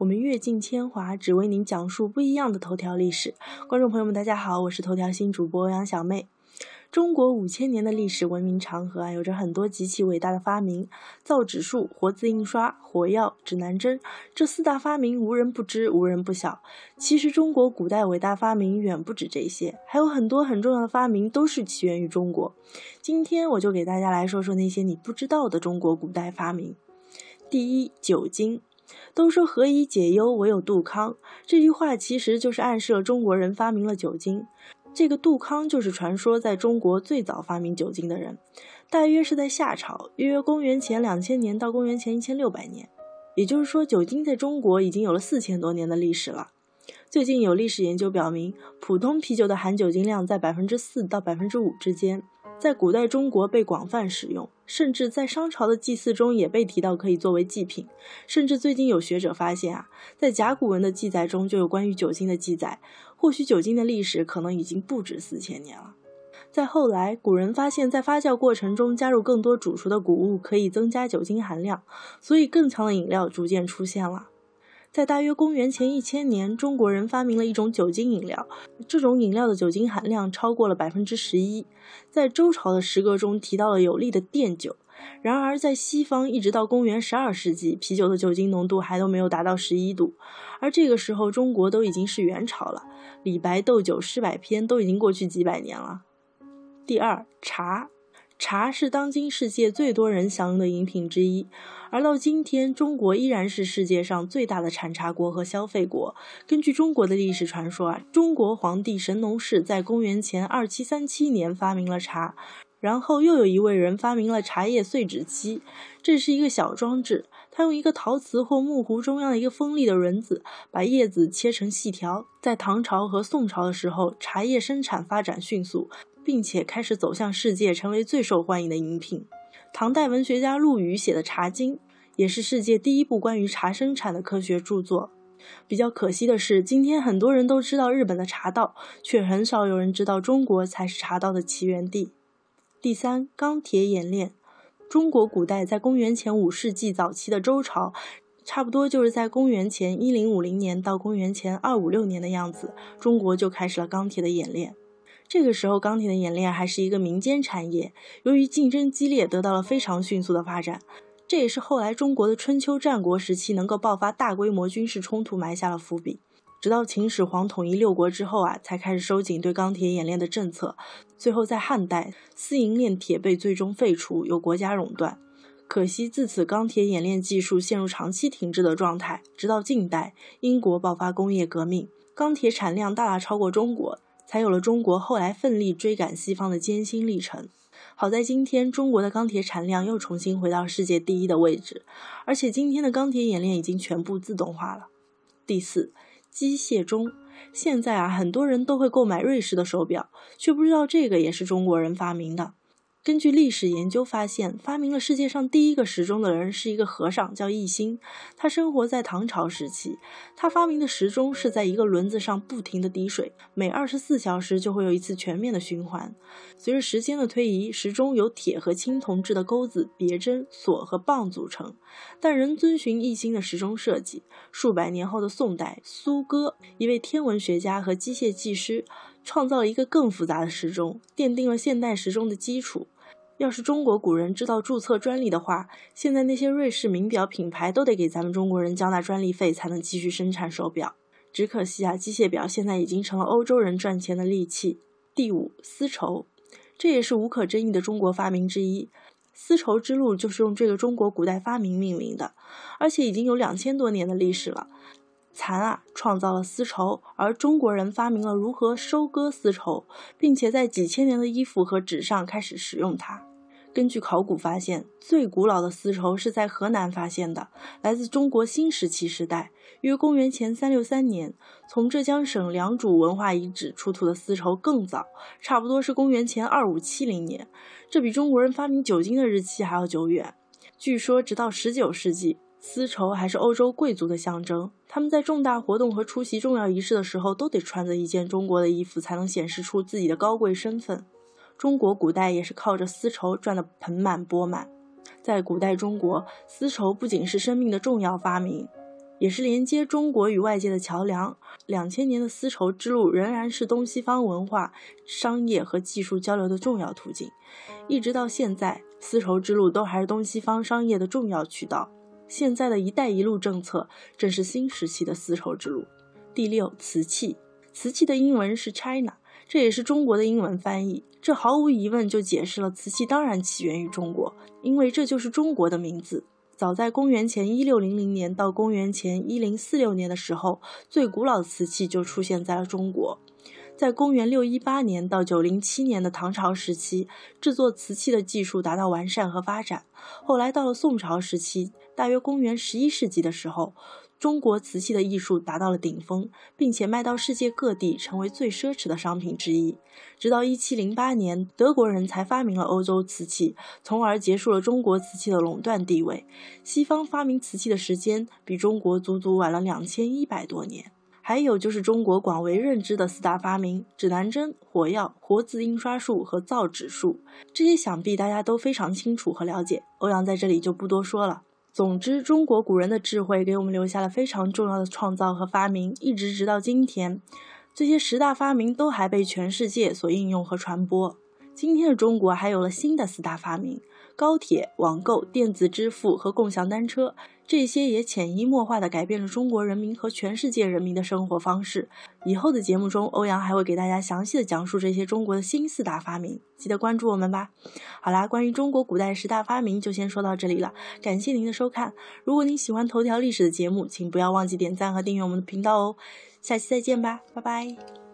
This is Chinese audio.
我们阅尽千华，只为您讲述不一样的头条历史。观众朋友们，大家好，我是头条新主播杨小妹。中国五千年的历史文明长河啊，有着很多极其伟大的发明：造纸术、活字印刷、火药、指南针，这四大发明无人不知，无人不晓。其实中国古代伟大发明远不止这些，还有很多很重要的发明都是起源于中国。今天我就给大家来说说那些你不知道的中国古代发明。第一，酒精。都说何以解忧，唯有杜康。这句话其实就是暗示了中国人发明了酒精。这个杜康就是传说在中国最早发明酒精的人，大约是在夏朝，约公元前两千年到公元前一千六百年。也就是说，酒精在中国已经有了四千多年的历史了。最近有历史研究表明，普通啤酒的含酒精量在百分之四到百分之五之间。在古代中国被广泛使用，甚至在商朝的祭祀中也被提到可以作为祭品。甚至最近有学者发现啊，在甲骨文的记载中就有关于酒精的记载，或许酒精的历史可能已经不止四千年了。再后来，古人发现，在发酵过程中加入更多煮熟的谷物可以增加酒精含量，所以更强的饮料逐渐出现了。在大约公元前一千年，中国人发明了一种酒精饮料，这种饮料的酒精含量超过了百分之十一。在周朝的诗歌中提到了有力的奠酒。然而，在西方一直到公元十二世纪，啤酒的酒精浓度还都没有达到十一度，而这个时候中国都已经是元朝了，李白斗酒诗百篇都已经过去几百年了。第二，茶。茶是当今世界最多人享用的饮品之一，而到今天，中国依然是世界上最大的产茶国和消费国。根据中国的历史传说啊，中国皇帝神农氏在公元前二七三七年发明了茶，然后又有一位人发明了茶叶碎纸机。这是一个小装置，他用一个陶瓷或木壶中央的一个锋利的轮子，把叶子切成细条。在唐朝和宋朝的时候，茶叶生产发展迅速。并且开始走向世界，成为最受欢迎的饮品。唐代文学家陆羽写的《茶经》，也是世界第一部关于茶生产的科学著作。比较可惜的是，今天很多人都知道日本的茶道，却很少有人知道中国才是茶道的起源地。第三，钢铁冶炼。中国古代在公元前五世纪早期的周朝，差不多就是在公元前一零五零年到公元前二五六年的样子，中国就开始了钢铁的冶炼。这个时候，钢铁的冶炼还是一个民间产业，由于竞争激烈，得到了非常迅速的发展。这也是后来中国的春秋战国时期能够爆发大规模军事冲突埋下了伏笔。直到秦始皇统一六国之后啊，才开始收紧对钢铁冶炼的政策。最后在汉代，私营炼铁被最终废除，由国家垄断。可惜自此，钢铁冶炼技术陷入长期停滞的状态。直到近代，英国爆发工业革命，钢铁产量大大超过中国。才有了中国后来奋力追赶西方的艰辛历程。好在今天，中国的钢铁产量又重新回到世界第一的位置，而且今天的钢铁冶炼已经全部自动化了。第四，机械钟。现在啊，很多人都会购买瑞士的手表，却不知道这个也是中国人发明的。根据历史研究发现，发明了世界上第一个时钟的人是一个和尚，叫一行。他生活在唐朝时期。他发明的时钟是在一个轮子上不停地滴水，每二十四小时就会有一次全面的循环。随着时间的推移，时钟由铁和青铜制的钩子、别针、锁和棒组成，但仍遵循一行的时钟设计。数百年后的宋代，苏哥，一位天文学家和机械技师。创造了一个更复杂的时钟，奠定了现代时钟的基础。要是中国古人知道注册专利的话，现在那些瑞士名表品牌都得给咱们中国人交纳专利费才能继续生产手表。只可惜啊，机械表现在已经成了欧洲人赚钱的利器。第五，丝绸，这也是无可争议的中国发明之一。丝绸之路就是用这个中国古代发明命名的，而且已经有两千多年的历史了。蚕啊，创造了丝绸，而中国人发明了如何收割丝绸，并且在几千年的衣服和纸上开始使用它。根据考古发现，最古老的丝绸是在河南发现的，来自中国新石器时代，约公元前三六三年。从浙江省良渚文化遗址出土的丝绸更早，差不多是公元前二五七零年，这比中国人发明酒精的日期还要久远。据说，直到十九世纪。丝绸还是欧洲贵族的象征，他们在重大活动和出席重要仪式的时候，都得穿着一件中国的衣服，才能显示出自己的高贵身份。中国古代也是靠着丝绸赚得盆满钵满。在古代中国，丝绸不仅是生命的重要发明，也是连接中国与外界的桥梁。两千年的丝绸之路仍然是东西方文化、商业和技术交流的重要途径，一直到现在，丝绸之路都还是东西方商业的重要渠道。现在的一带一路政策正是新时期的丝绸之路。第六，瓷器，瓷器的英文是 China，这也是中国的英文翻译。这毫无疑问就解释了瓷器当然起源于中国，因为这就是中国的名字。早在公元前一六零零年到公元前一零四六年的时候，最古老的瓷器就出现在了中国。在公元六一八年到九零七年的唐朝时期，制作瓷器的技术达到完善和发展。后来到了宋朝时期，大约公元十一世纪的时候，中国瓷器的艺术达到了顶峰，并且卖到世界各地，成为最奢侈的商品之一。直到一七零八年，德国人才发明了欧洲瓷器，从而结束了中国瓷器的垄断地位。西方发明瓷器的时间比中国足足晚了两千一百多年。还有就是中国广为认知的四大发明：指南针、火药、活字印刷术和造纸术。这些想必大家都非常清楚和了解。欧阳在这里就不多说了。总之，中国古人的智慧给我们留下了非常重要的创造和发明，一直直到今天，这些十大发明都还被全世界所应用和传播。今天的中国还有了新的四大发明：高铁、网购、电子支付和共享单车。这些也潜移默化的改变了中国人民和全世界人民的生活方式。以后的节目中，欧阳还会给大家详细的讲述这些中国的新四大发明，记得关注我们吧。好啦，关于中国古代十大发明就先说到这里了，感谢您的收看。如果您喜欢《头条历史》的节目，请不要忘记点赞和订阅我们的频道哦。下期再见吧，拜拜。